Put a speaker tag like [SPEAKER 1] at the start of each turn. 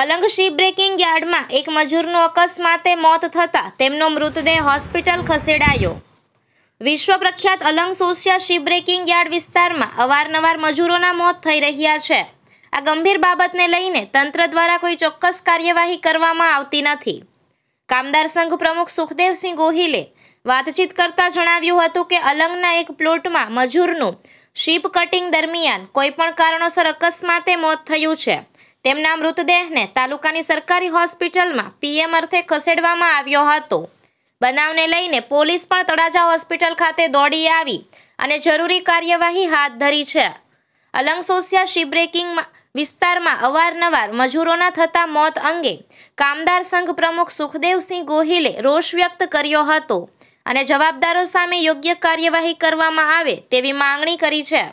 [SPEAKER 1] Alang ship breaking યાર્ડમાં એક મજૂરનું અકસ્માતે મોત થતાં તેમનો મૃતદેહ હોસ્પિટલ ખસેડાયો વિશ્વ પ્રખ્યાત Alang Sosiya ship breaking yard વિસ્તારમાં અવારનવાર મજૂરોના મોત થઈ રહ્યા છે આ ગંભીર બાબતને લઈને તંત્ર દ્વારા કોઈ ચોક્કસ કાર્યવાહી કરવામાં આવતી નથી કામદાર સંઘ પ્રમુખ સુખદેવસિંહ ગોહિલે વાતચીત કરતા જણાવ્યું હતું કે અલંગના એક પ્લોટમાં મજૂરનું શીપ કટિંગ દરમિયાન કોઈપણ કારણોસર અકસ્માતે મોત થયું છે તેમના મૃતદેહને તાલુકાની સરકારી હોસ્પિટલમાં પીએમ અર્થે ખસેડવામાં આવ્યો હતો બનાવને લઈને પોલીસ પણ તળાજા હોસ્પિટલ ખાતે દોડી આવી અને જરૂરી કાર્યવાહી હાથ ધરી છે અલંગસોસિયા શી વિસ્તારમાં અવારનવાર મજૂરોના થતા મોત અંગે કામદાર સંઘ પ્રમુખ સુખદેવસિંહ ગોહિલે રોષ વ્યક્ત કર્યો હતો અને જવાબદારો સામે યોગ્ય કાર્યવાહી કરવામાં આવે તેવી માંગણી કરી છે